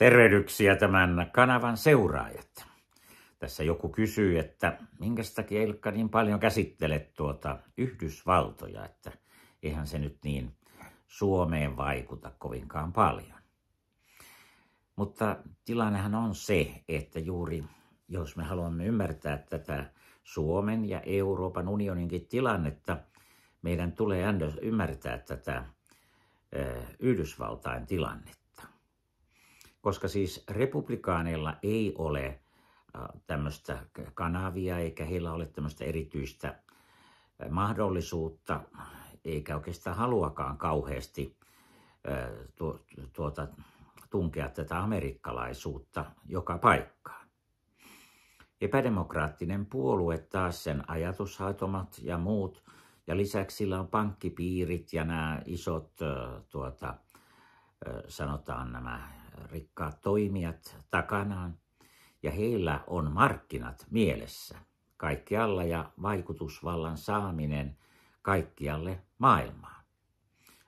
Tervehdyksiä tämän kanavan seuraajat. Tässä joku kysyy, että minkä takia Ilkka niin paljon käsittelet tuota Yhdysvaltoja, että eihän se nyt niin Suomeen vaikuta kovinkaan paljon. Mutta tilannehan on se, että juuri jos me haluamme ymmärtää tätä Suomen ja Euroopan unioninkin tilannetta, meidän tulee ymmärtää tätä Yhdysvaltain tilannetta koska siis republikaaneilla ei ole äh, tämmöistä kanavia eikä heillä ole tämmöistä erityistä äh, mahdollisuutta eikä oikeastaan haluakaan kauheasti äh, tuota, tunkea tätä amerikkalaisuutta joka paikkaan. Epädemokraattinen puolue taas sen ajatushaitomat ja muut, ja lisäksi sillä on pankkipiirit ja nämä isot, tuota, sanotaan nämä rikkaat toimijat takanaan ja heillä on markkinat mielessä kaikkialla ja vaikutusvallan saaminen kaikkialle maailmaan.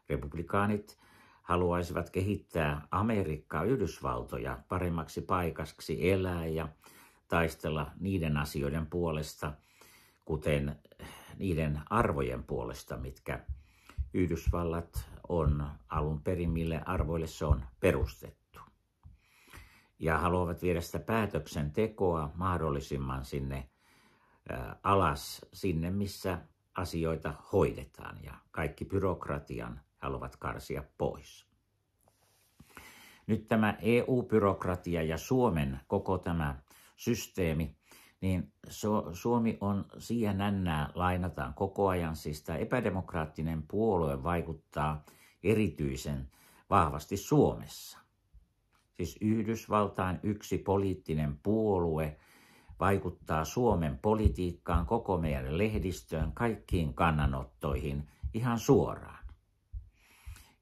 Republikaanit haluaisivat kehittää Amerikkaa Yhdysvaltoja paremmaksi paikaksi elää ja taistella niiden asioiden puolesta, kuten niiden arvojen puolesta, mitkä Yhdysvallat on alun perin, mille arvoille se on perustettu ja haluavat viedä sitä päätöksentekoa mahdollisimman sinne alas, sinne missä asioita hoidetaan ja kaikki byrokratian haluavat karsia pois. Nyt tämä EU-byrokratia ja Suomen koko tämä systeemi, niin Suomi on siihen nännää, lainataan koko ajan. Siis tämä epädemokraattinen puolue vaikuttaa erityisen vahvasti Suomessa siis Yhdysvaltain yksi poliittinen puolue, vaikuttaa Suomen politiikkaan, koko meidän lehdistöön, kaikkiin kannanottoihin ihan suoraan.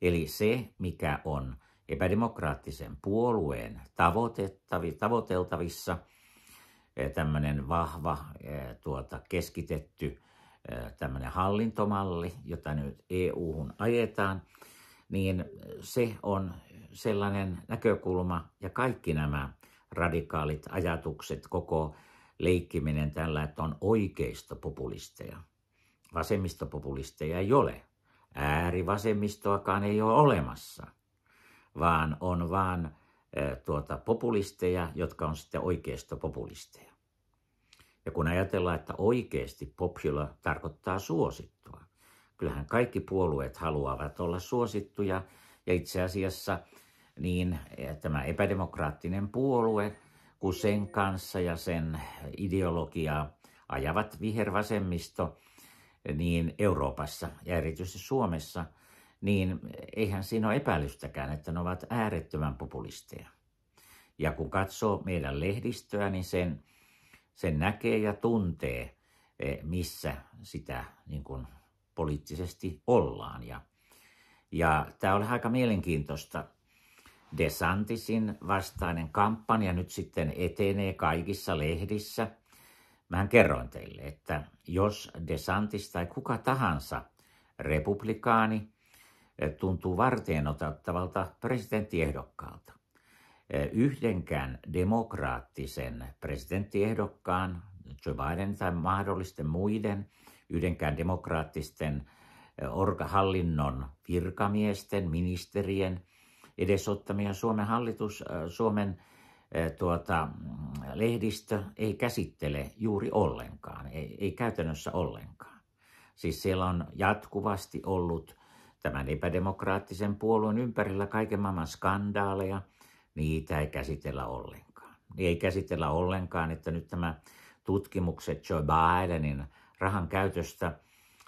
Eli se, mikä on epädemokraattisen puolueen tavoiteltavissa, eh, tämmöinen vahva, eh, tuota, keskitetty eh, tämmöinen hallintomalli, jota nyt EU-hun ajetaan, niin se on sellainen näkökulma ja kaikki nämä radikaalit ajatukset, koko leikkiminen tällä, että on oikeista populisteja. Vasemmistopopulisteja ei ole. Äärivasemmistoakaan ei ole olemassa, vaan on vaan tuota, populisteja, jotka on sitten oikeista populisteja. Ja kun ajatellaan, että oikeasti popular tarkoittaa suosittu, Kyllähän kaikki puolueet haluavat olla suosittuja ja itse asiassa niin eh, tämä epädemokraattinen puolue, kun sen kanssa ja sen ideologiaa ajavat vihervasemmisto, eh, niin Euroopassa ja erityisesti Suomessa, niin eihän siinä ole epäilystäkään, että ne ovat äärettömän populisteja. Ja kun katsoo meidän lehdistöä, niin sen, sen näkee ja tuntee, eh, missä sitä niin kuin poliittisesti ollaan. Ja, ja tämä oli aika mielenkiintoista. DeSantisin vastainen kampanja nyt sitten etenee kaikissa lehdissä. mä kerroin teille, että jos DeSantis tai kuka tahansa republikaani eh, tuntuu varteen otettavalta presidenttiehdokkaalta, eh, yhdenkään demokraattisen presidenttiehdokkaan, Joe Biden tai mahdollisten muiden – yhdenkään demokraattisten orkahallinnon virkamiesten, ministerien edesottamia. Suomen hallitus, Suomen tuota, mm, lehdistö ei käsittele juuri ollenkaan, ei, ei käytännössä ollenkaan. Siis siellä on jatkuvasti ollut tämän epädemokraattisen puolueen ympärillä kaiken maailman skandaaleja, niitä ei käsitellä ollenkaan. Ei käsitellä ollenkaan, että nyt tämä tutkimukset Joe Bidenin rahan käytöstä,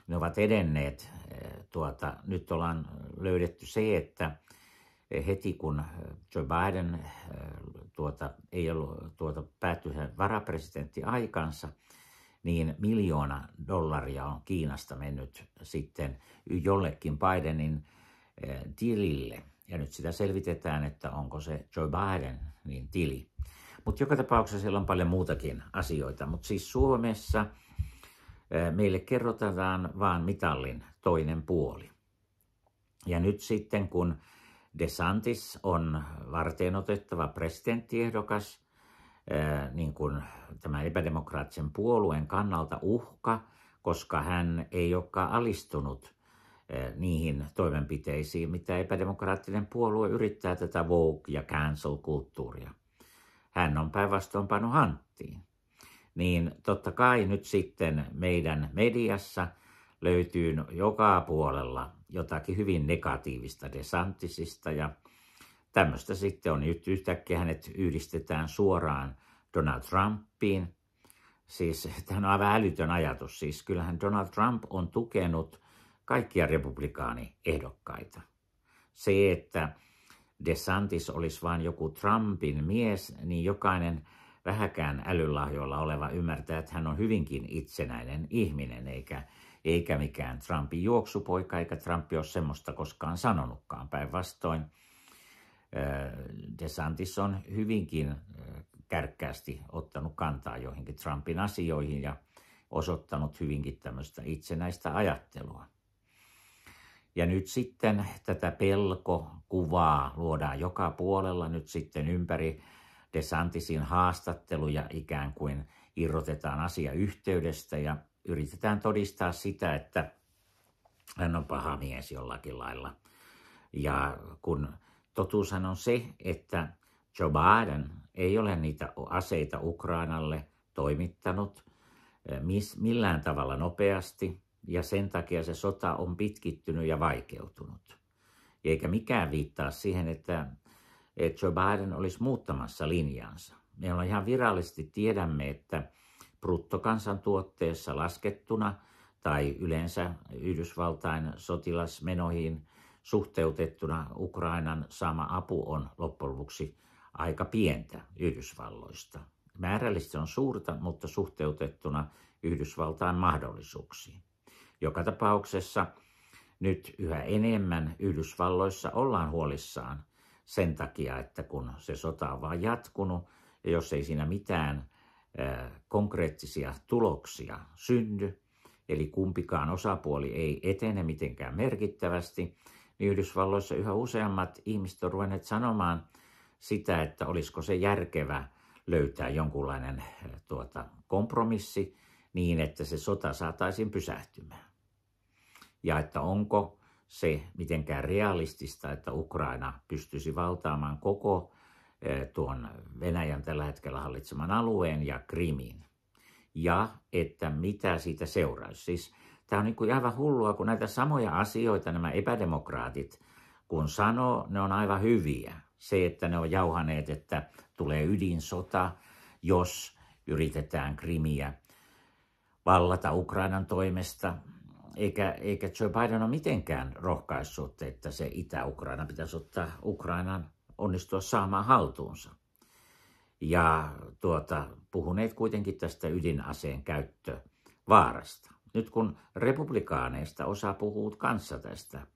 ne ovat edenneet. Eh, tuota, nyt ollaan löydetty se, että heti kun Joe Biden eh, tuota, ei ollut, tuota, päättyi varapresidentti aikansa, niin miljoona dollaria on Kiinasta mennyt sitten jollekin Bidenin eh, tilille. Ja nyt sitä selvitetään, että onko se Joe Biden niin tili. Mutta joka tapauksessa siellä on paljon muutakin asioita. Mutta siis Suomessa – meille kerrotaan vain mitallin toinen puoli. Ja nyt sitten kun DeSantis on otettava presidenttiehdokas, niin kuin tämän epädemokraattisen puolueen kannalta uhka, koska hän ei olekaan alistunut niihin toimenpiteisiin, mitä epädemokraattinen puolue yrittää tätä woke- ja cancel-kulttuuria. Hän on päinvastoin pannut hanttiin niin totta kai nyt sitten meidän mediassa löytyy no joka puolella jotakin hyvin negatiivista desantisista ja tämmöistä sitten on. Nyt yhtäkkiä hänet yhdistetään suoraan Donald Trumpiin. Siis tämä on aivan älytön ajatus. Siis kyllähän Donald Trump on tukenut kaikkia republikaaniehdokkaita. Se, että DeSantis olisi vain joku Trumpin mies, niin jokainen – vähäkään älylahjoilla oleva ymmärtää, että hän on hyvinkin itsenäinen ihminen, eikä, eikä mikään Trumpin juoksupoika, eikä Trumpi ole semmoista koskaan sanonutkaan. Päinvastoin DeSantis on hyvinkin kärkkäästi ottanut kantaa joihinkin Trumpin asioihin ja osoittanut hyvinkin tämmöistä itsenäistä ajattelua. Ja nyt sitten tätä pelkokuvaa luodaan joka puolella, nyt sitten ympäri DeSantisin haastatteluja ikään kuin irrotetaan asia yhteydestä ja yritetään todistaa sitä, että hän on paha mies jollakin lailla. Ja kun totuushan on se, että Joe Biden ei ole niitä aseita Ukrainalle toimittanut eh, millään tavalla nopeasti, ja sen takia se sota on pitkittynyt ja vaikeutunut. Eikä mikään viittaa siihen, että että Joe Biden olisi muuttamassa linjaansa. Me ollaan ihan virallisesti tiedämme, että bruttokansantuotteessa laskettuna tai yleensä Yhdysvaltain sotilasmenoihin suhteutettuna Ukrainan saama apu on loppujen lopuksi aika pientä Yhdysvalloista. Määrällisesti on suurta, mutta suhteutettuna Yhdysvaltain mahdollisuuksiin. Joka tapauksessa nyt yhä enemmän Yhdysvalloissa ollaan huolissaan sen takia, että kun se sota on vaan jatkunut ja jos ei siinä mitään konkreettisia tuloksia synny, eli kumpikaan osapuoli ei etene mitenkään merkittävästi, niin Yhdysvalloissa yhä useammat ihmiset on ruvenneet sanomaan sitä, että olisiko se järkevä löytää jonkunlainen tuota, kompromissi niin, että se sota saataisiin pysähtymään. Ja että onko se mitenkään realistista, että Ukraina pystyisi valtaamaan koko eh, tuon Venäjän tällä hetkellä hallitseman alueen ja Krimin. Ja että mitä siitä seuraisi. Siis tämä on niin kuin aivan hullua, kun näitä samoja asioita nämä epädemokraatit, kun sanoo, ne on aivan hyviä. Se, että ne on jauhaneet, että tulee ydinsota, jos yritetään Krimiä vallata Ukrainan toimesta, eikä, eikä Joe Biden ole mitenkään rohkaissut, että se Itä-Ukraina pitäisi ottaa Ukrainan onnistua saamaan haltuunsa. Ja tuota, puhuneet kuitenkin tästä ydinaseen käyttövaarasta. Nyt kun republikaaneista osa puhuu kanssa tästä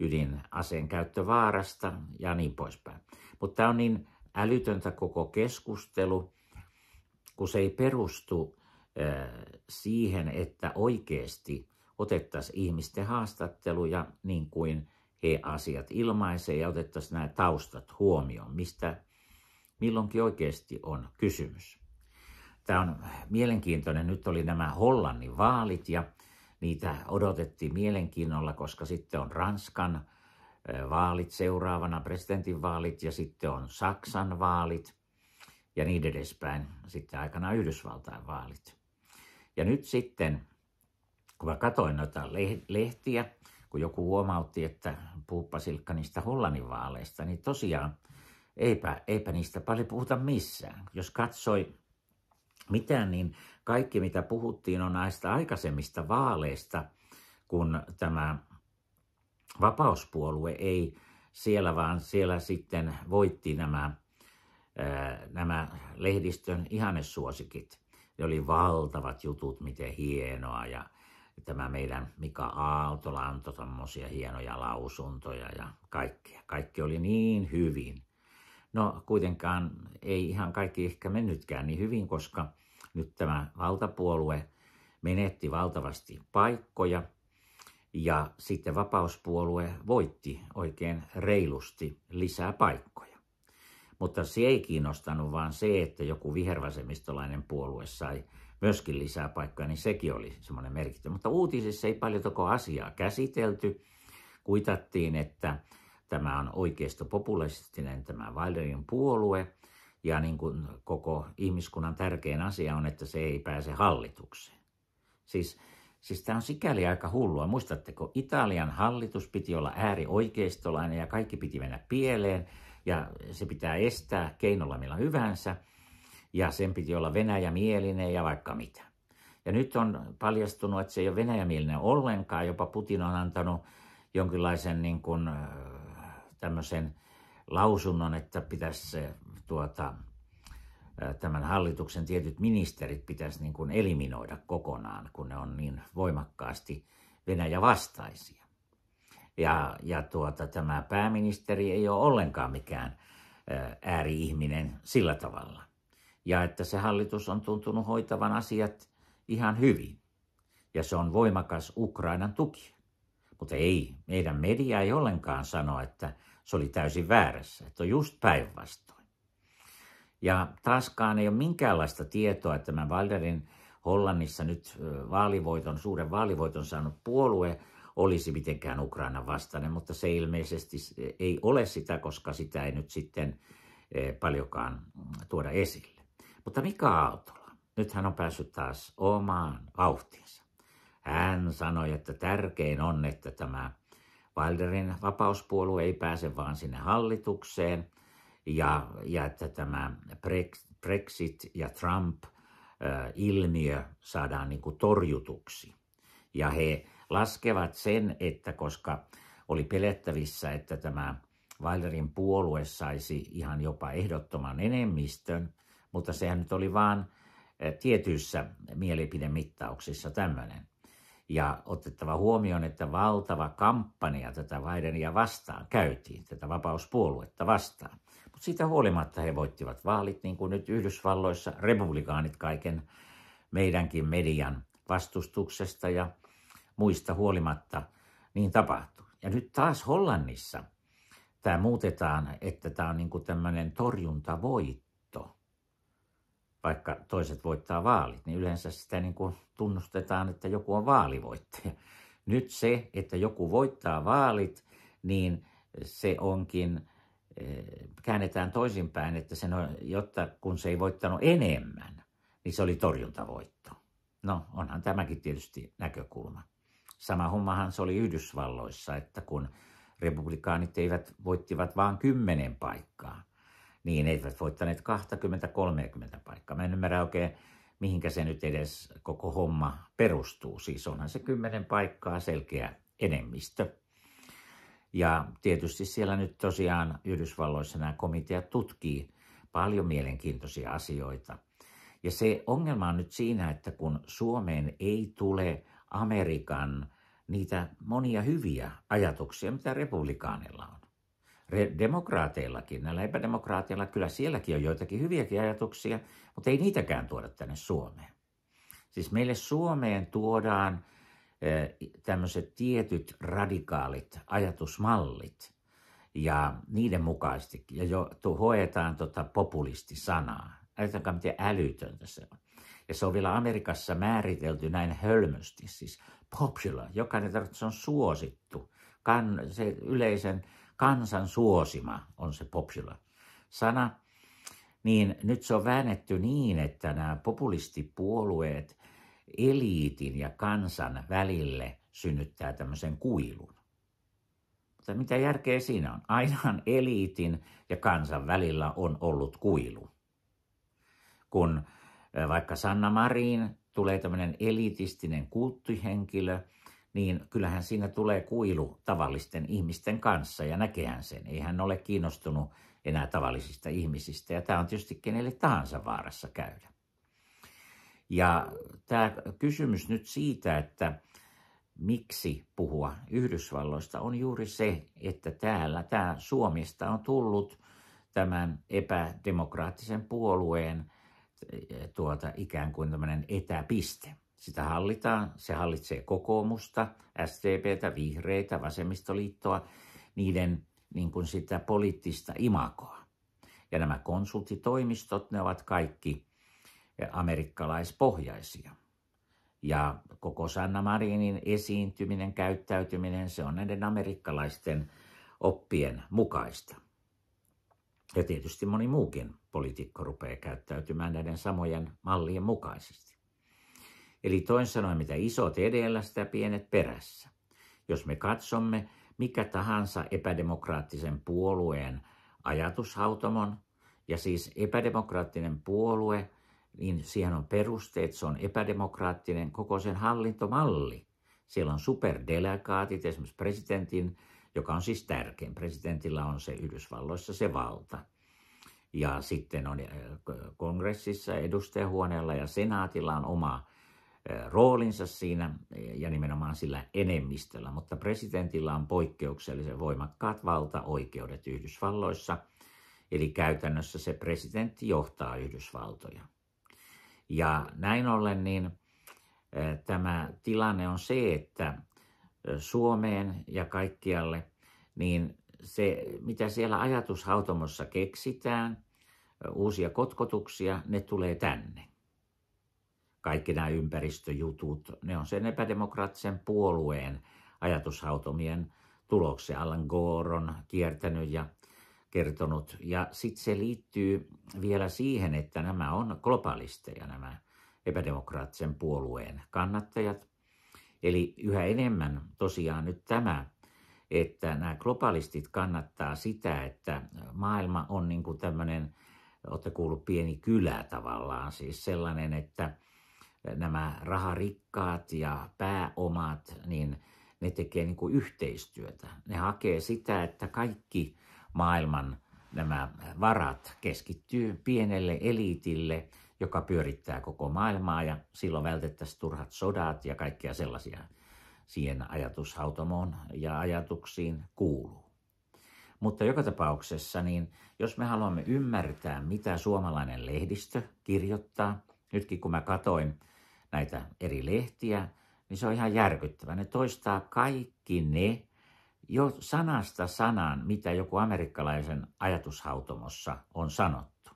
ydinaseen käyttövaarasta ja niin poispäin. Mutta tämä on niin älytöntä koko keskustelu, kun se ei perustu siihen, että oikeasti otettaisiin ihmisten haastatteluja niin kuin he asiat ilmaisee ja otettaisiin nämä taustat huomioon, mistä milloinkin oikeasti on kysymys. Tämä on mielenkiintoinen. Nyt oli nämä Hollannin vaalit ja niitä odotettiin mielenkiinnolla, koska sitten on Ranskan vaalit seuraavana, presidentinvaalit ja sitten on Saksan vaalit ja niin edespäin, sitten aikana Yhdysvaltain vaalit. Ja nyt sitten kun mä katsoin noita lehtiä, kun joku huomautti, että puhuppa Silkka niistä Hollannin vaaleista, niin tosiaan eipä, eipä niistä paljon puhuta missään. Jos katsoi mitään, niin kaikki mitä puhuttiin on näistä aikaisemmista vaaleista, kun tämä vapauspuolue ei siellä, vaan siellä sitten voitti nämä, nämä lehdistön ihanesuosikit. Ne oli valtavat jutut, miten hienoa ja tämä meidän Mika Aaltola antoi tämmöisiä hienoja lausuntoja ja kaikkea. Kaikki oli niin hyvin. No kuitenkaan ei ihan kaikki ehkä mennytkään niin hyvin, koska nyt tämä valtapuolue menetti valtavasti paikkoja ja sitten vapauspuolue voitti oikein reilusti lisää paikkoja. Mutta se ei kiinnostanut vaan se, että joku vihervasemmistolainen puolue sai myöskin lisää paikkoja, niin sekin oli semmoinen merkitys. Mutta uutisissa ei paljon toko asiaa käsitelty. Kuitattiin, että tämä on oikeisto populistinen tämä Wilderin puolue, ja niin kuin koko ihmiskunnan tärkein asia on, että se ei pääse hallitukseen. Siis, siis tämä on sikäli aika hullua. Muistatteko, Italian hallitus piti olla äärioikeistolainen ja kaikki piti mennä pieleen, ja se pitää estää keinolla millä hyvänsä – ja sen piti olla venäjämielinen ja vaikka mitä. Ja nyt on paljastunut, että se ei ole venäjämielinen ollenkaan. Jopa Putin on antanut jonkinlaisen niin kuin, tämmöisen lausunnon, että pitäisi tuota, tämän hallituksen tietyt ministerit pitäisi niin kuin eliminoida kokonaan, kun ne on niin voimakkaasti Venäjä vastaisia. Ja, ja tuota, tämä pääministeri ei ole ollenkaan mikään ääriihminen sillä tavalla ja että se hallitus on tuntunut hoitavan asiat ihan hyvin. Ja se on voimakas Ukrainan tuki. Mutta ei, meidän media ei ollenkaan sano, että se oli täysin väärässä, että on just päinvastoin. Ja taaskaan ei ole minkäänlaista tietoa, että tämä Valderin Hollannissa nyt vaalivoiton, suuren vaalivoiton saanut puolue olisi mitenkään Ukrainan vastainen, mutta se ilmeisesti ei ole sitä, koska sitä ei nyt sitten paljonkaan tuoda esille. Mutta Mika Aaltola, nyt hän on päässyt taas omaan vauhtiinsa. Hän sanoi, että tärkein on, että tämä Wilderin vapauspuolue ei pääse vaan sinne hallitukseen ja, ja että tämä Brexit ja Trump-ilmiö saadaan niin kuin torjutuksi. Ja he laskevat sen, että koska oli pelettävissä, että tämä Wilderin puolue saisi ihan jopa ehdottoman enemmistön, mutta sehän nyt oli vaan eh, tietyissä mielipidemittauksissa tämmöinen. Ja otettava huomioon, että valtava kampanja tätä Bidenia vastaan käytiin, tätä vapauspuoluetta vastaan. Mutta siitä huolimatta he voittivat vaalit, niin kuin nyt Yhdysvalloissa republikaanit kaiken meidänkin median vastustuksesta ja muista huolimatta niin tapahtui. Ja nyt taas Hollannissa tämä muutetaan, että tämä on niin kuin tämmöinen torjuntavoitto vaikka toiset voittaa vaalit, niin yleensä sitä niin kuin tunnustetaan, että joku on vaalivoittaja. Nyt se, että joku voittaa vaalit, niin se onkin, eh, käännetään toisinpäin, että sen no, on, jotta kun se ei voittanut enemmän, niin se oli torjuntavoitto. No, onhan tämäkin tietysti näkökulma. Sama hommahan se oli Yhdysvalloissa, että kun republikaanit eivät voittivat vain kymmenen paikkaa – niin eivät voittaneet 20-30 paikkaa. Mä en ymmärrä oikein, mihinkä se nyt edes koko homma perustuu. Siis onhan se 10 paikkaa selkeä enemmistö. Ja tietysti siellä nyt tosiaan Yhdysvalloissa nämä komiteat tutkii paljon mielenkiintoisia asioita. Ja se ongelma on nyt siinä, että kun Suomeen ei tule Amerikan niitä monia hyviä ajatuksia, mitä republikaanilla on, demokraateillakin, näillä epädemokraateilla, kyllä sielläkin on joitakin hyviäkin ajatuksia, mutta ei niitäkään tuoda tänne Suomeen. Siis meille Suomeen tuodaan e, tämmöiset tietyt radikaalit ajatusmallit ja niiden mukaisesti, ja jo hoetaan tota populistisanaa. Ajatelkaa, miten älytöntä se on. Ja se on vielä Amerikassa määritelty näin hölmösti, siis popular. Jokainen tarkoittaa, se on suosittu. Kan, se yleisen kansan suosima on se popular-sana, niin nyt se on väännetty niin, että nämä populistipuolueet eliitin ja kansan välille synnyttää tämmöisen kuilun. Mutta mitä järkeä siinä on? Ainahan eliitin ja kansan välillä on ollut kuilu. Kun eh, vaikka Sanna Marin tulee tämmöinen elitistinen kulttihenkilö – niin kyllähän siinä tulee kuilu tavallisten ihmisten kanssa ja näkehän sen. Ei hän ole kiinnostunut enää tavallisista ihmisistä ja tämä on tietysti kenelle tahansa vaarassa käydä. Ja tämä kysymys nyt siitä, että miksi puhua Yhdysvalloista on juuri se, että täällä tämä Suomesta on tullut tämän epädemokraattisen puolueen tuota, ikään kuin tämmöinen etäpiste – sitä hallitaan, se hallitsee kokoomusta, SDP:tä, vihreitä, vasemmistoliittoa, niiden niin kuin sitä poliittista imakoa. Ja nämä konsultitoimistot, ne ovat kaikki eh, amerikkalaispohjaisia. Ja koko Sanna Marinin esiintyminen, käyttäytyminen, se on näiden amerikkalaisten oppien mukaista. Ja tietysti moni muukin poliitikko rupeaa käyttäytymään näiden samojen mallien mukaisesti. Eli toin sanoen, mitä isot edellä, sitä pienet perässä. Jos me katsomme mikä tahansa epädemokraattisen puolueen ajatushautomon, ja siis epädemokraattinen puolue, niin siihen on perusteet, se on epädemokraattinen koko sen hallintomalli. Siellä on superdelegaatit, esimerkiksi presidentin, joka on siis tärkein. Presidentillä on se Yhdysvalloissa se valta. Ja sitten on eh, kongressissa, edustajahuoneella ja senaatilla on oma Eh, roolinsa siinä eh, ja nimenomaan sillä enemmistöllä, mutta presidentillä on poikkeuksellisen voimakkaat valtaoikeudet Yhdysvalloissa, eli käytännössä se presidentti johtaa Yhdysvaltoja. Ja näin ollen niin eh, tämä tilanne on se, että Suomeen ja kaikkialle, niin se, mitä siellä ajatushautomossa keksitään, uusia kotkotuksia, ne tulee tänne kaikki nämä ympäristöjutut, ne on sen epädemokraattisen puolueen ajatushautomien tuloksia. Alan Gore on kiertänyt ja kertonut. Ja sitten se liittyy vielä siihen, että nämä on globalisteja, nämä epädemokraattisen puolueen kannattajat. Eli yhä enemmän tosiaan nyt tämä, että nämä globalistit kannattaa sitä, että maailma on niin kuin tämmöinen, olette kuullut pieni kylä tavallaan, siis sellainen, että nämä raharikkaat ja pääomat, niin ne tekee niin kuin yhteistyötä. Ne hakee sitä, että kaikki maailman nämä varat keskittyy pienelle eliitille, joka pyörittää koko maailmaa ja silloin vältettäisiin turhat sodat ja kaikkia sellaisia siihen ajatushautomoon ja ajatuksiin kuuluu. Mutta joka tapauksessa, niin jos me haluamme ymmärtää, mitä suomalainen lehdistö kirjoittaa, nytkin kun mä katoin näitä eri lehtiä, niin se on ihan järkyttävä. Ne toistaa kaikki ne, jo sanasta sanaan, mitä joku amerikkalaisen ajatushautomossa on sanottu.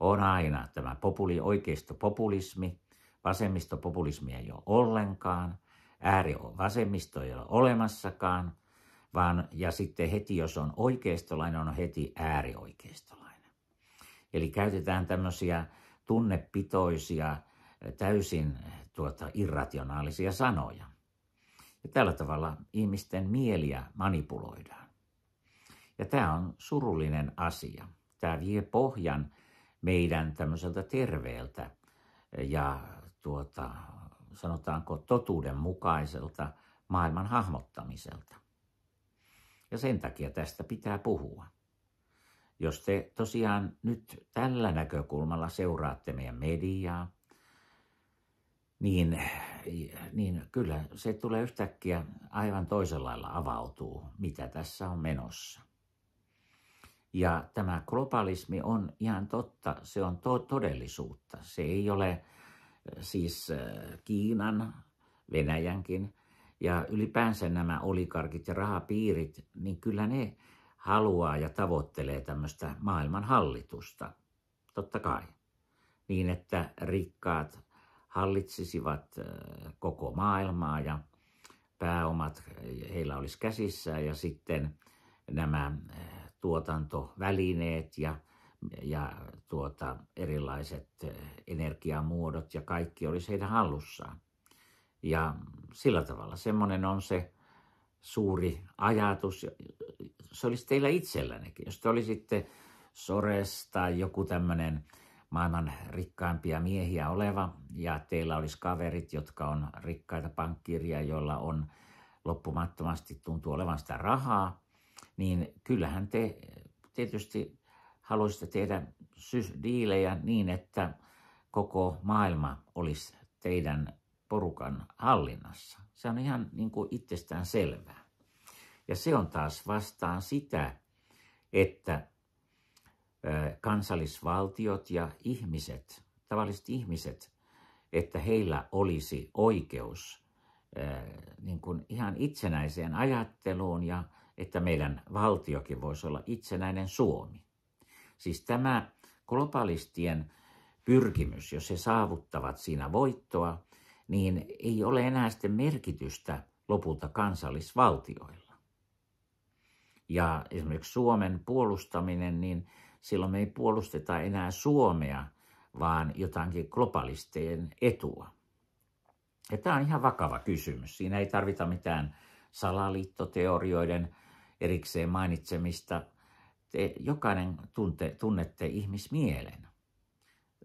On aina tämä populi, oikeistopopulismi, vasemmistopopulismi ei ole ollenkaan, ääri vasemmisto ei ole olemassakaan, vaan ja sitten heti, jos on oikeistolainen, on heti äärioikeistolainen. Eli käytetään tämmöisiä tunnepitoisia täysin tuota, irrationaalisia sanoja. Ja tällä tavalla ihmisten mieliä manipuloidaan. Ja tämä on surullinen asia. Tämä vie pohjan meidän tämmöiseltä terveeltä ja tuota, sanotaanko totuudenmukaiselta maailman hahmottamiselta. Ja sen takia tästä pitää puhua. Jos te tosiaan nyt tällä näkökulmalla seuraatte meidän mediaa, niin, niin kyllä se tulee yhtäkkiä aivan toisella lailla avautuu, mitä tässä on menossa. Ja tämä globalismi on ihan totta, se on to- todellisuutta. Se ei ole siis Kiinan, Venäjänkin ja ylipäänsä nämä olikarkit ja rahapiirit, niin kyllä ne haluaa ja tavoittelee tämmöistä maailmanhallitusta totta kai. Niin, että rikkaat hallitsisivat äh, koko maailmaa ja pääomat äh, heillä olisi käsissään ja sitten nämä äh, tuotantovälineet ja, ja tuota, erilaiset energiamuodot ja kaikki olisi heidän hallussaan. Ja sillä tavalla semmoinen on se suuri ajatus. Se olisi teillä itsellännekin. Jos te olisitte Sores tai joku tämmöinen maailman rikkaimpia miehiä oleva ja teillä olisi kaverit, jotka on rikkaita pankkiria, joilla on loppumattomasti tuntuu olevan sitä rahaa, niin kyllähän te tietysti haluaisitte tehdä diilejä niin, että koko maailma olisi teidän porukan hallinnassa. Se on ihan niin kuin itsestään selvää. Ja se on taas vastaan sitä, että kansallisvaltiot ja ihmiset, tavalliset ihmiset, että heillä olisi oikeus niin kuin ihan itsenäiseen ajatteluun ja että meidän valtiokin voisi olla itsenäinen Suomi. Siis tämä globalistien pyrkimys, jos he saavuttavat siinä voittoa, niin ei ole enää sitten merkitystä lopulta kansallisvaltioilla. Ja esimerkiksi Suomen puolustaminen, niin Silloin me ei puolusteta enää Suomea, vaan jotakin globalistien etua. Ja tämä on ihan vakava kysymys. Siinä ei tarvita mitään salaliittoteorioiden erikseen mainitsemista. Te jokainen tunte, tunnette ihmismielen.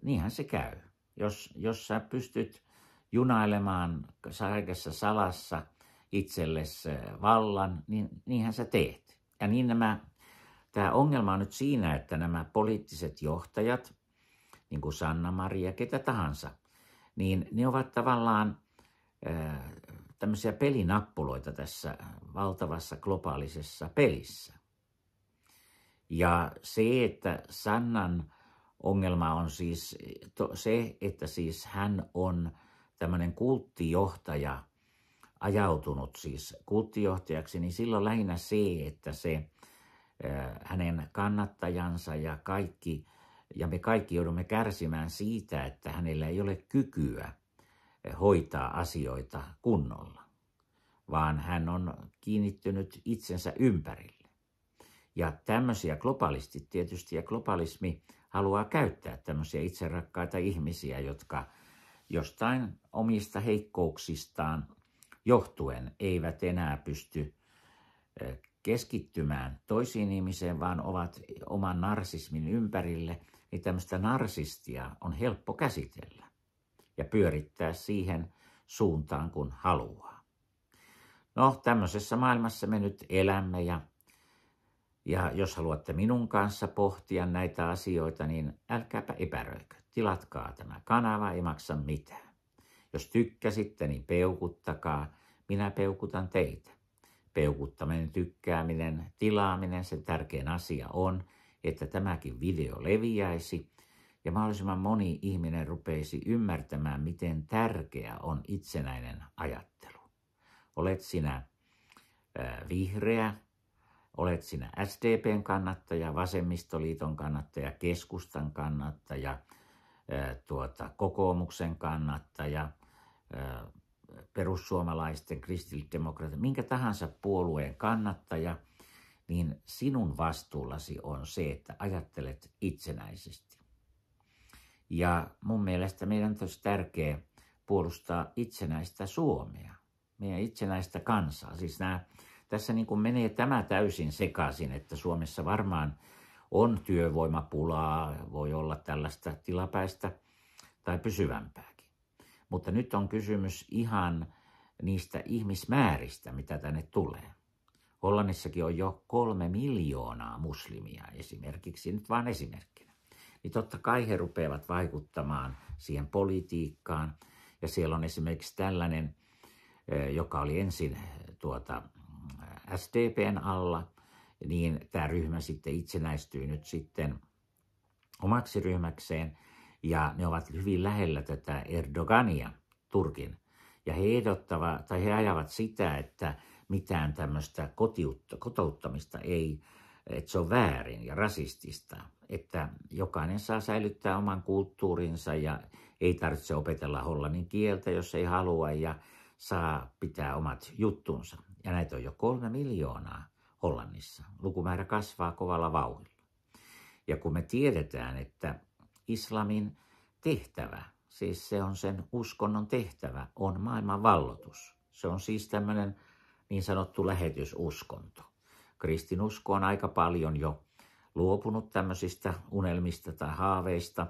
Niinhän se käy. Jos, jos sä pystyt junailemaan kaikessa salassa itsellesi vallan, niin niinhän sä teet. Ja niin nämä Tämä ongelma on nyt siinä, että nämä poliittiset johtajat, niin kuin Sanna Maria, ketä tahansa, niin ne ovat tavallaan tämmöisiä pelinappuloita tässä valtavassa globaalisessa pelissä. Ja se, että Sannan ongelma on siis to, se, että siis hän on tämmöinen kulttijohtaja, ajautunut siis kulttijohtajaksi, niin silloin lähinnä se, että se hänen kannattajansa ja kaikki, ja me kaikki joudumme kärsimään siitä, että hänellä ei ole kykyä hoitaa asioita kunnolla, vaan hän on kiinnittynyt itsensä ympärille. Ja tämmöisiä globalistit tietysti, ja globalismi haluaa käyttää tämmöisiä itserakkaita ihmisiä, jotka jostain omista heikkouksistaan johtuen eivät enää pysty keskittymään toisiin ihmiseen, vaan ovat oman narsismin ympärille, niin tämmöistä narsistia on helppo käsitellä ja pyörittää siihen suuntaan, kun haluaa. No, tämmöisessä maailmassa me nyt elämme ja, ja jos haluatte minun kanssa pohtia näitä asioita, niin älkääpä epäröikö. Tilatkaa tämä kanava, ei maksa mitään. Jos tykkäsitte, niin peukuttakaa. Minä peukutan teitä peukuttaminen, tykkääminen, tilaaminen, sen tärkein asia on, että tämäkin video leviäisi ja mahdollisimman moni ihminen rupeisi ymmärtämään, miten tärkeä on itsenäinen ajattelu. Olet sinä vihreä, olet sinä SDPn kannattaja, vasemmistoliiton kannattaja, keskustan kannattaja, tuota, kokoomuksen kannattaja, perussuomalaisten, kristillisdemokraattien, minkä tahansa puolueen kannattaja, niin sinun vastuullasi on se, että ajattelet itsenäisesti. Ja mun mielestä meidän on tärkeää puolustaa itsenäistä Suomea, meidän itsenäistä kansaa. Siis nämä, tässä niin kuin menee tämä täysin sekaisin, että Suomessa varmaan on työvoimapulaa, voi olla tällaista tilapäistä tai pysyvämpää. Mutta nyt on kysymys ihan niistä ihmismääristä, mitä tänne tulee. Hollannissakin on jo kolme miljoonaa muslimia esimerkiksi, nyt vaan esimerkkinä. Niin totta kai he rupeavat vaikuttamaan siihen politiikkaan. Ja siellä on esimerkiksi tällainen, eh, joka oli ensin eh, tuota mm, SDPn alla, niin tämä ryhmä sitten itsenäistyy nyt sitten omaksi ryhmäkseen – ja ne ovat hyvin lähellä tätä Erdogania, Turkin. Ja he ehdottavat, tai he ajavat sitä, että mitään tämmöistä kotouttamista ei, että se on väärin ja rasistista, että jokainen saa säilyttää oman kulttuurinsa ja ei tarvitse opetella hollannin kieltä, jos ei halua ja saa pitää omat juttunsa. Ja näitä on jo kolme miljoonaa Hollannissa. Lukumäärä kasvaa kovalla vauhdilla. Ja kun me tiedetään, että islamin tehtävä, siis se on sen uskonnon tehtävä, on maailman vallotus. Se on siis tämmöinen niin sanottu lähetysuskonto. Kristinusko on aika paljon jo luopunut tämmöisistä unelmista tai haaveista.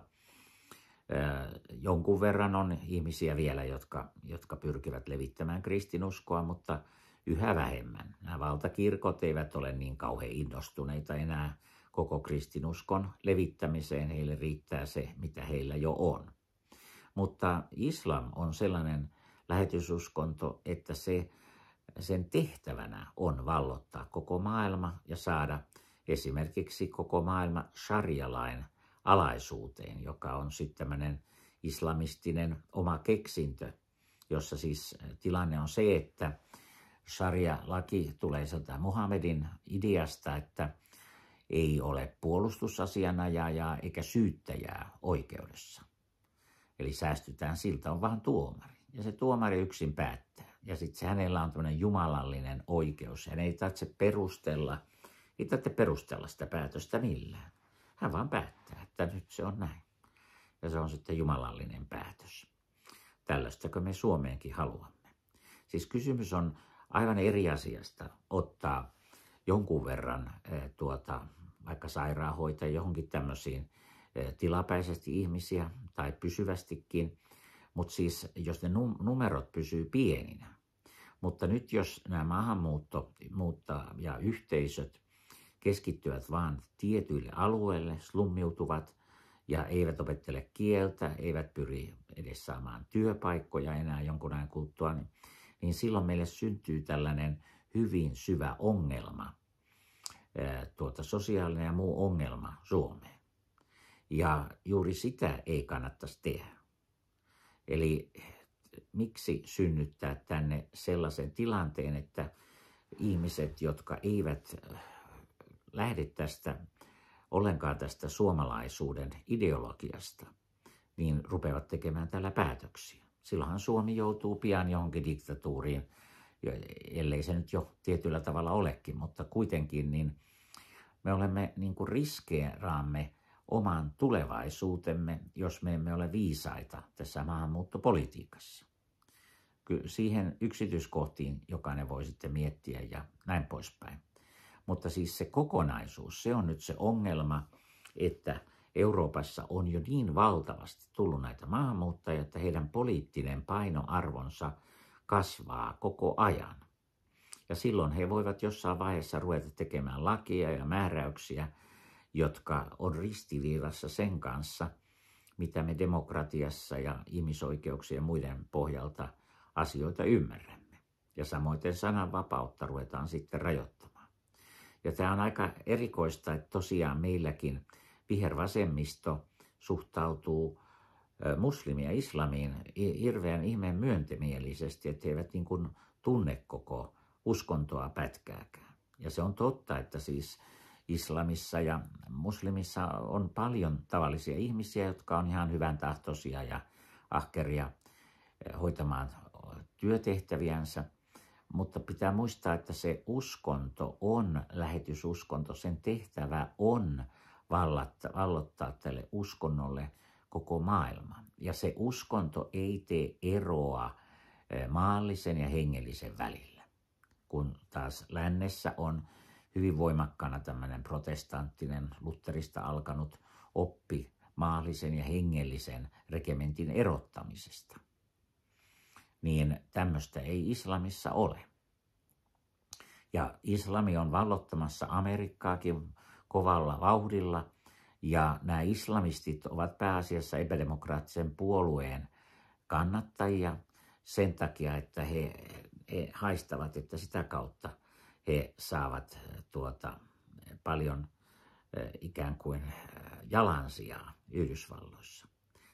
Jonkun verran on ihmisiä vielä, jotka, jotka pyrkivät levittämään kristinuskoa, mutta yhä vähemmän. Nämä valtakirkot eivät ole niin kauhean innostuneita enää koko kristinuskon levittämiseen. Heille riittää se, mitä heillä jo on. Mutta islam on sellainen lähetysuskonto, että se, sen tehtävänä on vallottaa koko maailma ja saada esimerkiksi koko maailma sharjalain alaisuuteen, joka on sitten tämmöinen islamistinen oma keksintö, jossa siis tilanne on se, että sharia laki tulee sieltä Muhammedin ideasta, että ei ole puolustusasianajajaa eikä syyttäjää oikeudessa. Eli säästytään siltä, on vaan tuomari. Ja se tuomari yksin päättää. Ja sitten hänellä on tämmöinen jumalallinen oikeus. Hän ei tarvitse perustella, ei tarvitse perustella sitä päätöstä millään. Hän vaan päättää, että nyt se on näin. Ja se on sitten jumalallinen päätös. Tällaistakö me Suomeenkin haluamme? Siis kysymys on aivan eri asiasta ottaa jonkun verran eh, tuota, vaikka sairaanhoitaja johonkin tämmöisiin eh, tilapäisesti ihmisiä tai pysyvästikin, mutta siis jos ne numerot pysyy pieninä. Mutta nyt jos nämä maahanmuutto muuttaa ja yhteisöt keskittyvät vain tietyille alueille, slummiutuvat ja eivät opettele kieltä, eivät pyri edes saamaan työpaikkoja enää jonkun ajan kulttua, niin, niin silloin meille syntyy tällainen hyvin syvä ongelma – tuota, sosiaalinen ja muu ongelma Suomeen. Ja juuri sitä ei kannattaisi tehdä. Eli eh, miksi synnyttää tänne sellaisen tilanteen, että ihmiset, jotka eivät eh, lähde tästä ollenkaan tästä suomalaisuuden ideologiasta, niin rupeavat tekemään täällä päätöksiä. Silloin Suomi joutuu pian johonkin diktatuuriin, ellei se nyt jo tietyllä tavalla olekin, mutta kuitenkin niin me olemme niin kuin riskeeraamme oman tulevaisuutemme, jos me emme ole viisaita tässä maahanmuuttopolitiikassa. Kyllä siihen yksityiskohtiin jokainen voi sitten miettiä ja näin poispäin. Mutta siis se kokonaisuus, se on nyt se ongelma, että Euroopassa on jo niin valtavasti tullut näitä maahanmuuttajia, että heidän poliittinen painoarvonsa – kasvaa koko ajan. Ja silloin he voivat jossain vaiheessa ruveta tekemään lakia ja määräyksiä, jotka on ristiriidassa sen kanssa, mitä me demokratiassa ja ihmisoikeuksien ja muiden pohjalta asioita ymmärrämme. Ja samoin sananvapautta ruvetaan sitten rajoittamaan. Ja tämä on aika erikoista, että tosiaan meilläkin vihervasemmisto suhtautuu muslimia islamiin hirveän ihmeen myöntemielisesti, että he eivät niin kuin tunne koko uskontoa pätkääkään. Ja se on totta, että siis islamissa ja muslimissa on paljon tavallisia ihmisiä, jotka on ihan hyvän tahtoisia ja ahkeria hoitamaan työtehtäviänsä. Mutta pitää muistaa, että se uskonto on lähetysuskonto, sen tehtävä on vallottaa tälle uskonnolle – koko maailman. Ja se uskonto ei tee eroa eh, maallisen ja hengellisen välillä, kun taas lännessä on hyvin voimakkana tämmöinen protestanttinen, lutterista alkanut oppi maallisen ja hengellisen rekementin erottamisesta. Niin tämmöistä ei islamissa ole. Ja islami on vallottamassa Amerikkaakin kovalla vauhdilla – ja nämä islamistit ovat pääasiassa epädemokraattisen puolueen kannattajia sen takia, että he, he haistavat, että sitä kautta he saavat eh, tuota, paljon eh, ikään kuin eh, jalansijaa Yhdysvalloissa.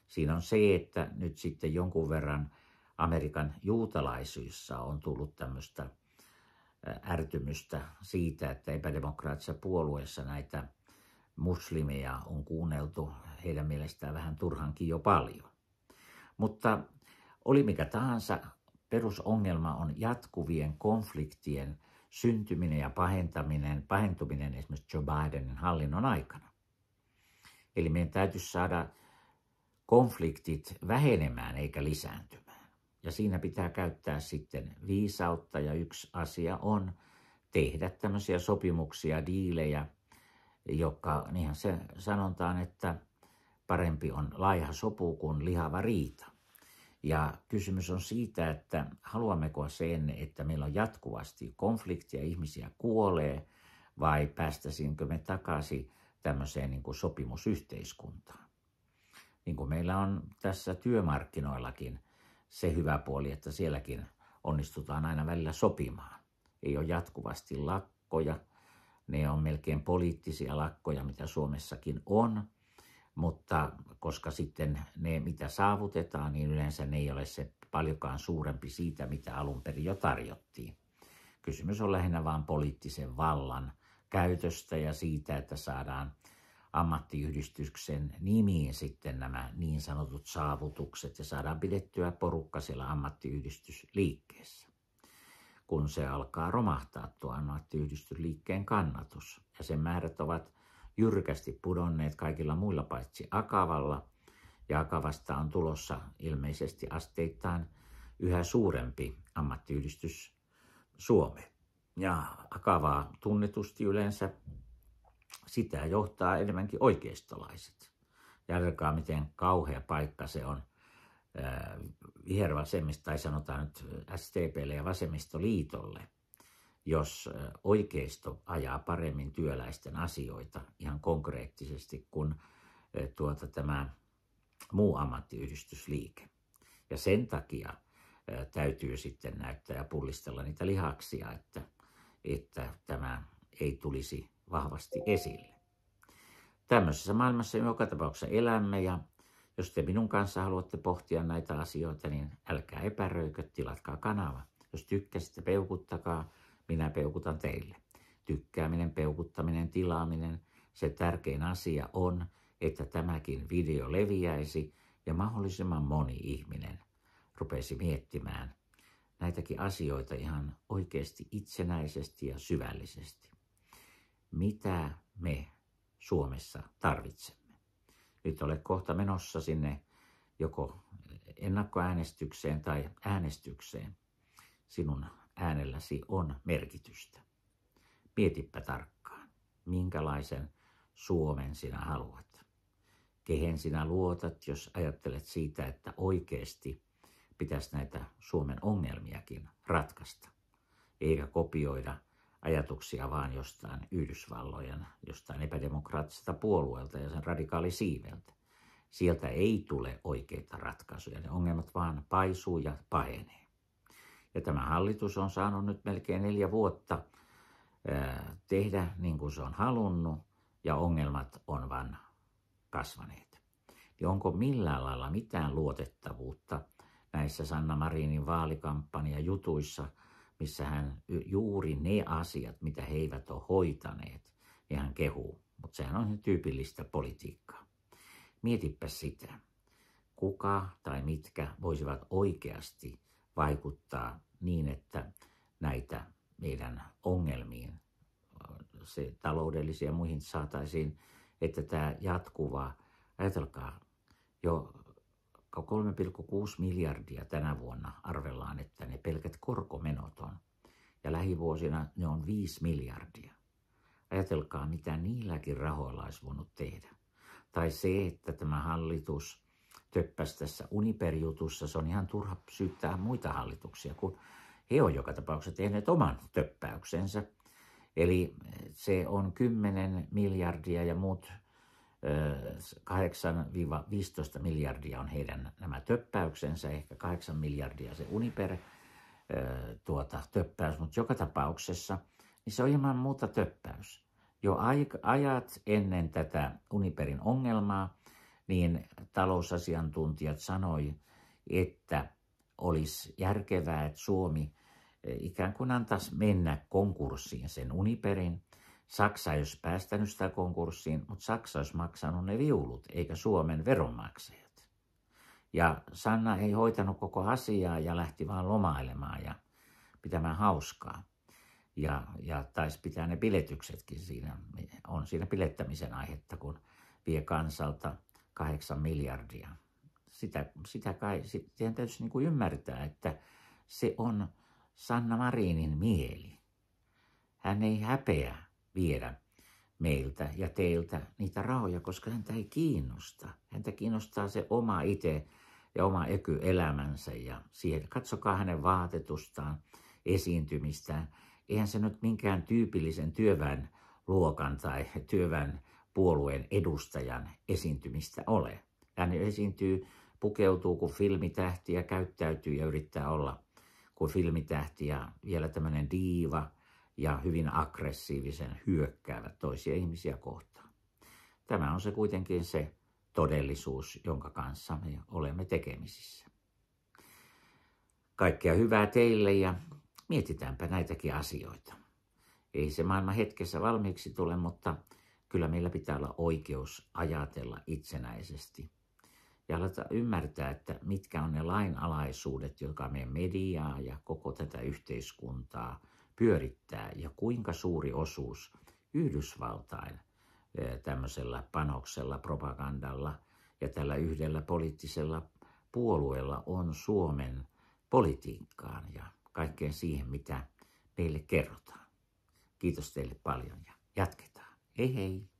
Siinä on se, että nyt sitten jonkun verran Amerikan juutalaisuissa on tullut tämmöistä ärtymystä siitä, että epädemokraattisessa puolueessa näitä muslimeja on kuunneltu heidän mielestään vähän turhankin jo paljon. Mutta oli mikä tahansa, perusongelma on jatkuvien konfliktien syntyminen ja pahentaminen, pahentuminen esimerkiksi Joe Bidenin hallinnon aikana. Eli meidän täytyisi saada konfliktit vähenemään eikä lisääntymään. Ja siinä pitää käyttää sitten viisautta ja yksi asia on tehdä tämmöisiä sopimuksia, diilejä – joka, niinhän se sanotaan, että parempi on laiha sopu kuin lihava riita. Ja kysymys on siitä, että haluammeko sen, että meillä on jatkuvasti konfliktia, ihmisiä kuolee, vai päästäisinkö me takaisin tämmöiseen niin kuin sopimusyhteiskuntaan. Niin kuin meillä on tässä työmarkkinoillakin se hyvä puoli, että sielläkin onnistutaan aina välillä sopimaan. Ei ole jatkuvasti lakkoja, ne on melkein poliittisia lakkoja, mitä Suomessakin on, mutta koska sitten ne, mitä saavutetaan, niin yleensä ne ei ole se paljonkaan suurempi siitä, mitä alun perin jo tarjottiin. Kysymys on lähinnä vain poliittisen vallan käytöstä ja siitä, että saadaan ammattiyhdistyksen nimiin sitten nämä niin sanotut saavutukset ja saadaan pidettyä porukka siellä ammattiyhdistysliikkeessä kun se alkaa romahtaa tuo ammattiyhdistysliikkeen kannatus. Ja sen määrät ovat jyrkästi pudonneet kaikilla muilla paitsi Akavalla, ja Akavasta on tulossa ilmeisesti asteittain yhä suurempi ammattiyhdistys Suome. Ja Akavaa tunnetusti yleensä sitä johtaa enemmänkin oikeistolaiset. Ja miten kauhea paikka se on – vihervasemmista, äh, tai sanotaan nyt STPlle ja vasemmistoliitolle, jos äh, oikeisto ajaa paremmin työläisten asioita ihan konkreettisesti kuin äh, tuota, tämä muu ammattiyhdistysliike. Ja sen takia täytyy sitten näyttää ja pullistella niitä lihaksia, että, että tämä ei tulisi vahvasti esille. Tämmöisessä maailmassa me joka tapauksessa elämme ja jos te minun kanssa haluatte pohtia näitä asioita, niin älkää epäröikö, tilatkaa kanava. Jos tykkäsitte, peukuttakaa, minä peukutan teille. Tykkääminen, peukuttaminen, tilaaminen, se tärkein asia on, että tämäkin video leviäisi ja mahdollisimman moni ihminen rupesi miettimään näitäkin asioita ihan oikeasti itsenäisesti ja syvällisesti. Mitä me Suomessa tarvitsemme? Nyt olet kohta menossa sinne joko ennakkoäänestykseen tai äänestykseen. Sinun äänelläsi on merkitystä. Mietipä tarkkaan, minkälaisen Suomen sinä haluat. Kehen sinä luotat, jos ajattelet siitä, että oikeasti pitäisi näitä Suomen ongelmiakin ratkaista, eikä kopioida ajatuksia vaan jostain Yhdysvallojen, jostain epädemokraattisesta puolueelta ja sen radikaalisiiveltä. Sieltä ei tule oikeita ratkaisuja. Ne ongelmat vaan paisuu ja pahenee. Ja tämä hallitus on saanut nyt melkein neljä vuotta tehdä niin kuin se on halunnut, ja ongelmat on vaan kasvaneet. Niin onko millään lailla mitään luotettavuutta näissä Sanna Marinin vaalikampanjajutuissa – missä hän juuri ne asiat, mitä he eivät ole hoitaneet, niin hän kehuu. Mutta sehän on tyypillistä politiikkaa. Mietipä sitä, kuka tai mitkä voisivat oikeasti vaikuttaa niin, että näitä meidän ongelmiin, se taloudellisia ja muihin saataisiin, että tämä jatkuva, ajatelkaa, jo 3,6 miljardia tänä vuonna arvellaan, että ne pelkät korkomenot on. Ja lähivuosina ne on 5 miljardia. Ajatelkaa, mitä niilläkin rahoilla olisi voinut tehdä. Tai se, että tämä hallitus töppäsi tässä uniperjutussa, se on ihan turha syyttää muita hallituksia, kun he on joka tapauksessa tehneet oman töppäyksensä. Eli se on 10 miljardia ja muut 8-15 miljardia on heidän nämä töppäyksensä, ehkä 8 miljardia se Uniper tuota, töppäys, mutta joka tapauksessa niin se on ilman muuta töppäys. Jo ajat ennen tätä Uniperin ongelmaa, niin talousasiantuntijat sanoi, että olisi järkevää, että Suomi e, ikään kuin antaisi mennä konkurssiin sen Uniperin Saksa ei olisi päästänyt sitä konkurssiin, mutta Saksa olisi maksanut ne viulut, eikä Suomen veronmaksajat. Ja Sanna ei hoitanut koko asiaa ja lähti vaan lomailemaan ja pitämään hauskaa. Ja, ja taisi pitää ne piletyksetkin siinä, on siinä pilettämisen aihetta, kun vie kansalta kahdeksan miljardia. Sitä, sitä kai, sitten täytyy niin kuin ymmärtää, että se on Sanna Marinin mieli. Hän ei häpeä viedä meiltä ja teiltä niitä rahoja, koska häntä ei kiinnosta. Häntä kiinnostaa se oma itse ja oma ekyelämänsä ja siihen, katsokaa hänen vaatetustaan, esiintymistään. Eihän se nyt minkään tyypillisen työväen luokan tai työväen puolueen edustajan esiintymistä ole. Hän esiintyy, pukeutuu kuin filmitähti ja käyttäytyy ja yrittää olla kuin filmitähti ja vielä tämmöinen diiva – ja hyvin aggressiivisen hyökkäävät toisia ihmisiä kohtaan. Tämä on se kuitenkin se todellisuus, jonka kanssa me olemme tekemisissä. Kaikkea hyvää teille ja mietitäänpä näitäkin asioita. Ei se maailma hetkessä valmiiksi tule, mutta kyllä meillä pitää olla oikeus ajatella itsenäisesti ja aleta ymmärtää, että mitkä on ne lainalaisuudet, jotka meidän mediaa ja koko tätä yhteiskuntaa – pyörittää ja kuinka suuri osuus Yhdysvaltain tämmöisellä panoksella, propagandalla ja tällä yhdellä poliittisella puolueella on Suomen politiikkaan ja kaikkeen siihen, mitä meille kerrotaan. Kiitos teille paljon ja jatketaan. Hei hei!